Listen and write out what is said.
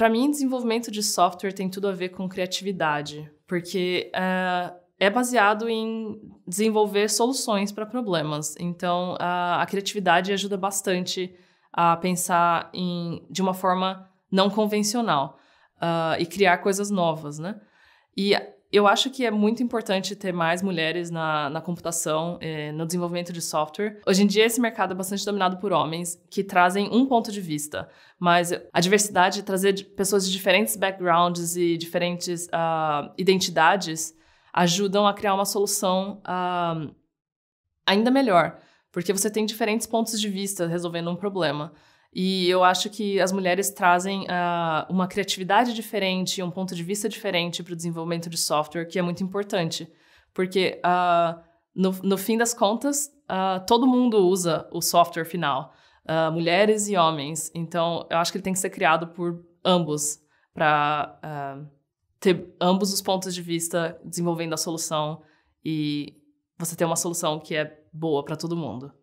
Para mim, desenvolvimento de software tem tudo a ver com criatividade, porque uh, é baseado em desenvolver soluções para problemas. Então, uh, a criatividade ajuda bastante a pensar em, de uma forma não convencional uh, e criar coisas novas, né? E eu acho que é muito importante ter mais mulheres na, na computação, eh, no desenvolvimento de software. Hoje em dia, esse mercado é bastante dominado por homens que trazem um ponto de vista, mas a diversidade, trazer pessoas de diferentes backgrounds e diferentes uh, identidades, ajudam a criar uma solução uh, ainda melhor, porque você tem diferentes pontos de vista resolvendo um problema. E eu acho que as mulheres trazem uh, uma criatividade diferente, um ponto de vista diferente para o desenvolvimento de software, que é muito importante. Porque, uh, no, no fim das contas, uh, todo mundo usa o software final, mulheres e homens. Então, eu acho que ele tem que ser criado por ambos, para ter ambos os pontos de vista desenvolvendo a solução e você ter uma solução que é boa para todo mundo.